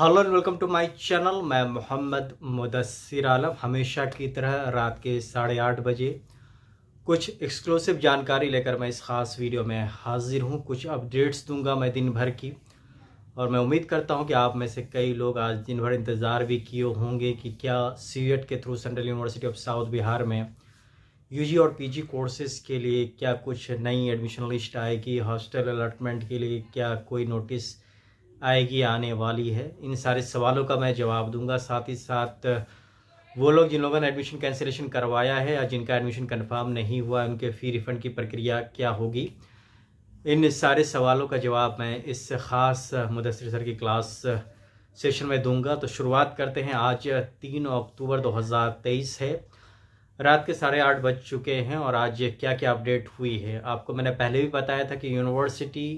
hello and welcome to my channel मैं मोहम्मद मुदसर आलम हमेशा की तरह रात के साढ़े आठ बजे कुछ एक्सक्लूसिव जानकारी लेकर मैं इस ख़ास वीडियो में हाजिर हूँ कुछ अपडेट्स दूंगा मैं दिन भर की और मैं उम्मीद करता हूँ कि आप में से कई लोग आज दिन भर इंतज़ार भी किए होंगे कि क्या सी e के through Central University of South Bihar में यू और पी कोर्सेज के लिए क्या कुछ नई एडमिशन लिस्ट आएगी हॉस्टल अलाटमेंट के लिए क्या कोई नोटिस आएगी आने वाली है इन सारे सवालों का मैं जवाब दूंगा साथ ही साथ वो लोग जिन लोगों ने एडमिशन कैंसिलेशन करवाया है या जिनका एडमिशन कंफर्म नहीं हुआ उनके फ़ी रिफ़ंड की प्रक्रिया क्या होगी इन सारे सवालों का जवाब मैं इस ख़ास मुदसर सर की क्लास सेशन में दूंगा तो शुरुआत करते हैं आज तीन अक्टूबर 2023 है रात के साढ़े आठ बज चुके हैं और आज क्या क्या अपडेट हुई है आपको मैंने पहले भी बताया था कि यूनिवर्सिटी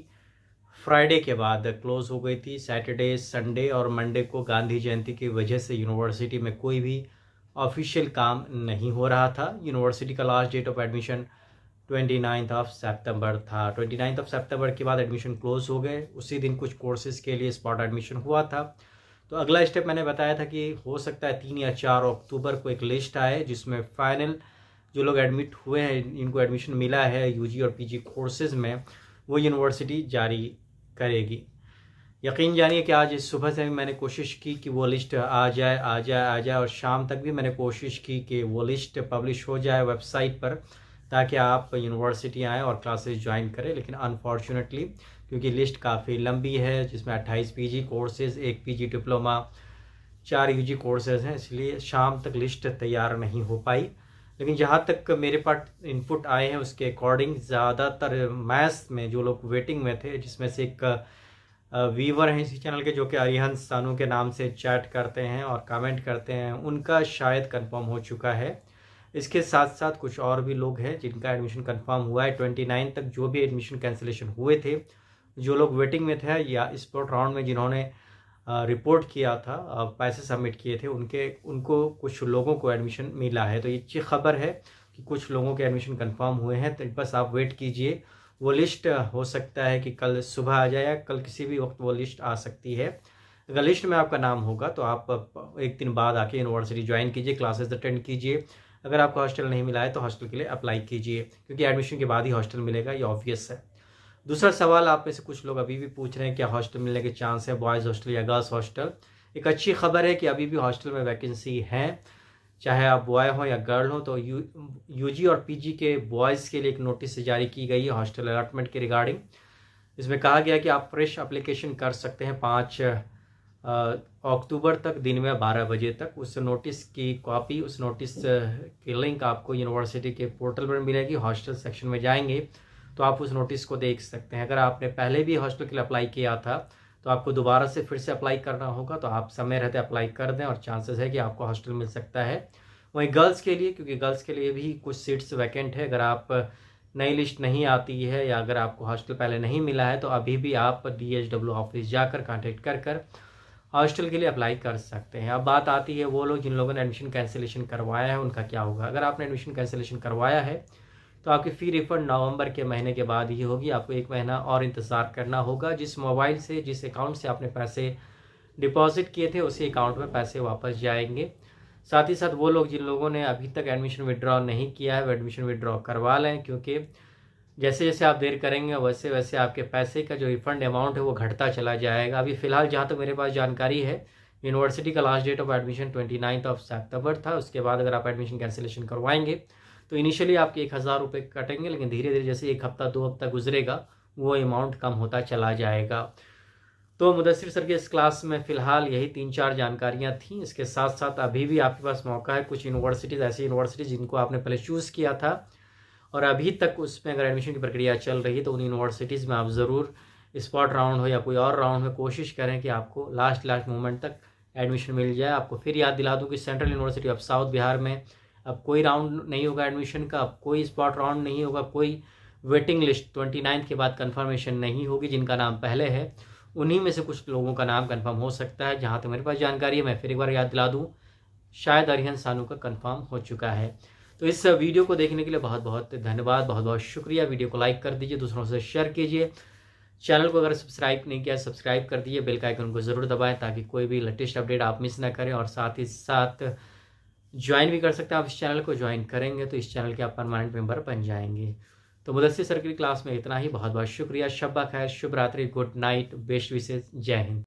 फ्राइडे के बाद क्लोज हो गई थी सैटरडे संडे और मंडे को गांधी जयंती की वजह से यूनिवर्सिटी में कोई भी ऑफिशियल काम नहीं हो रहा था यूनिवर्सिटी का last date of admission twenty ninth of September था ट्वेंटी नाइन्थ ऑफ सेप्टेम्बर के बाद एडमिशन क्लोज हो गए उसी दिन कुछ कोर्सेज के लिए स्पॉट एडमिशन हुआ था तो अगला स्टेप मैंने बताया था कि हो सकता है तीन या चार अक्टूबर को एक लिस्ट आए जिसमें फाइनल जो लोग एडमिट हुए हैं इनको एडमिशन मिला है यूजी और पीजी कोर्सेज में वो यूनिवर्सिटी जारी करेगी यकीन जानिए कि आज इस सुबह से भी मैंने कोशिश की कि वो लिस्ट आ जाए आ जाए आ जाए और शाम तक भी मैंने कोशिश की कि वो लिस्ट पब्लिश हो जाए वेबसाइट पर ताकि आप यूनिवर्सिटी आएँ और क्लासेस ज्वाइन करें लेकिन अनफॉर्चुनेटली क्योंकि लिस्ट काफ़ी लंबी है जिसमें 28 पीजी कोर्सेज एक पीजी डिप्लोमा चार यूजी कोर्सेज हैं इसलिए शाम तक लिस्ट तैयार नहीं हो पाई लेकिन जहाँ तक मेरे पास इनपुट आए हैं उसके अकॉर्डिंग ज़्यादातर मैथ्स में जो लोग वेटिंग में थे जिसमें से एक वीवर हैं इसी चैनल के जो कि अरिहंस सानू के नाम से चैट करते हैं और कमेंट करते हैं उनका शायद कंफर्म हो चुका है इसके साथ साथ कुछ और भी लोग हैं जिनका एडमिशन कंफर्म हुआ है ट्वेंटी नाइन तक जो भी एडमिशन कैंसिलेशन हुए थे जो लोग वेटिंग में थे या स्पोर्ट राउंड में जिन्होंने रिपोर्ट किया था पैसे सबमिट किए थे उनके उनको कुछ लोगों को एडमिशन मिला है तो ये अच्छी खबर है कि कुछ लोगों के एडमिशन कंफर्म हुए हैं तो बस आप वेट कीजिए वो लिस्ट हो सकता है कि कल सुबह आ जाए या कल किसी भी वक्त वो लिस्ट आ सकती है अगर लिस्ट में आपका नाम होगा तो आप एक दिन बाद आके यूनिवर्सिटी ज्वाइन कीजिए क्लासेस अटेंड कीजिए अगर आपको हॉस्टल नहीं मिला है तो हॉस्टल के लिए अप्लाई कीजिए क्योंकि एडमिशन के बाद ही हॉस्टल मिलेगा ये ऑब्वियस है दूसरा सवाल आप में से कुछ लोग अभी भी पूछ रहे हैं क्या हॉस्टल मिलने के चांस है बॉयज़ हॉस्टल या गर्ल्स हॉस्टल एक अच्छी खबर है कि अभी भी हॉस्टल में वैकेंसी है चाहे आप बॉय हो या गर्ल हो तो यू यूजी और पीजी के बॉयज़ के लिए एक नोटिस जारी की गई है हॉस्टल अलाटमेंट के रिगार्डिंग इसमें कहा गया कि आप फ्रेश अप्लीकेशन कर सकते हैं पाँच अक्टूबर तक दिन में बारह बजे तक उस नोटिस की कॉपी उस नोटिस की लिंक आपको यूनिवर्सिटी के पोर्टल पर मिलेगी हॉस्टल सेक्शन में जाएंगे तो आप उस नोटिस को देख सकते हैं अगर आपने पहले भी हॉस्टल के लिए अप्लाई किया था तो आपको दोबारा से फिर से अप्लाई करना होगा तो आप समय रहते अप्लाई कर दें और चांसेस है कि आपको हॉस्टल मिल सकता है वहीं गर्ल्स के लिए क्योंकि गर्ल्स के लिए भी कुछ सीट्स वैकेंट है अगर आप नई लिस्ट नहीं आती है या अगर आपको हॉस्टल पहले नहीं मिला है तो अभी भी आप डी ऑफिस जाकर कॉन्टेक्ट कर कर हॉस्टल के लिए अप्लाई कर सकते हैं अब बात आती है वो लोग जिन लोगों ने एडमिशन कैंसिलेशन करवाया है उनका क्या होगा अगर आपने एडमिशन कैंसिलेशन करवाया है तो आपकी फ़ी रिफ़ंड नवंबर के महीने के बाद ही होगी आपको एक महीना और इंतज़ार करना होगा जिस मोबाइल से जिस अकाउंट से आपने पैसे डिपॉजिट किए थे उसी अकाउंट में पैसे वापस जाएंगे साथ ही साथ वो लोग जिन लोगों ने अभी तक एडमिशन विदड्रॉ नहीं किया है वो एडमिशन विदड्रॉ करवा लें क्योंकि जैसे जैसे आप देर करेंगे वैसे वैसे आपके पैसे का जो रिफंड अमाउंट है वो घटता चला जाएगा अभी फ़िलहाल जहाँ तक तो मेरे पास जानकारी है यूनिवर्सिटी का last date of admission twenty ninth of September था उसके बाद अगर आप एडमिशन कैंसिलेशन करवाएंगे तो इनिशियली आपके एक हज़ार रुपये कटेंगे लेकिन धीरे धीरे जैसे एक हफ्ता दो हफ्ता गुजरेगा वो अमाउंट कम होता चला जाएगा तो मुदसर सर के इस क्लास में फ़िलहाल यही तीन चार जानकारियाँ थीं इसके साथ साथ अभी भी आपके पास मौका है कुछ यूनिवर्सिटीज़ ऐसी यूनिवर्सिटीज़ जिनको आपने पहले चूज़ किया था और अभी तक उसमें अगर एडमिशन की प्रक्रिया चल रही है तो उन यूनिवर्सिटीज़ में आप ज़रूर स्पॉट राउंड हो या कोई और राउंड में कोशिश करें कि आपको लास्ट लास्ट मोमेंट तक एडमिशन मिल जाए आपको फिर याद दिला दूँ कि Central University of South Bihar में अब कोई राउंड नहीं होगा एडमिशन का अब कोई स्पॉट राउंड नहीं होगा कोई वेटिंग लिस्ट ट्वेंटी नाइन्थ के बाद कन्फर्मेशन नहीं होगी जिनका नाम पहले है उन्हीं में से कुछ लोगों का नाम कन्फर्म हो सकता है जहाँ तक तो मेरे पास जानकारी है मैं फिर एक बार याद दिला दूँ शायद अरिहन सानू का कन्फर्म हो चुका है तो इस वीडियो को देखने के लिए बहुत बहुत धन्यवाद बहुत बहुत शुक्रिया वीडियो को लाइक कर दीजिए दूसरों से शेयर कीजिए चैनल को अगर सब्सक्राइब नहीं किया सब्सक्राइब कर दीजिए बेल का आइकन को ज़रूर दबाएं ताकि कोई भी लेटेस्ट अपडेट आप मिस ना करें और साथ ही साथ ज्वाइन भी कर सकते हैं आप इस चैनल को ज्वाइन करेंगे तो इस चैनल के आप परमानेंट मेंबर बन जाएंगे तो मुदस्सी सर की क्लास में इतना ही बहुत बहुत शुक्रिया शब्बा खैर शुभ रात्रि गुड नाइट बेस्ट विशेष जय हिंद